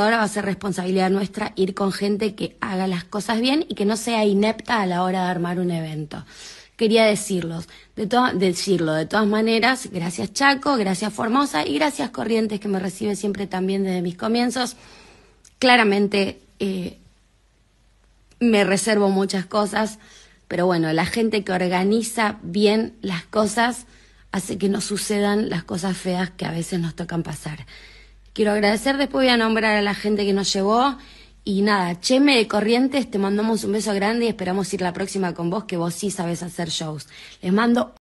ahora va a ser responsabilidad nuestra ir con gente que haga las cosas bien y que no sea inepta a la hora de armar un evento. Quería decirlos, de decirlo de todas maneras, gracias Chaco, gracias Formosa y gracias Corrientes que me recibe siempre también desde mis comienzos. Claramente eh, me reservo muchas cosas, pero bueno, la gente que organiza bien las cosas hace que no sucedan las cosas feas que a veces nos tocan pasar quiero agradecer. Después voy a nombrar a la gente que nos llevó. Y nada, Cheme de Corrientes, te mandamos un beso grande y esperamos ir la próxima con vos, que vos sí sabes hacer shows. Les mando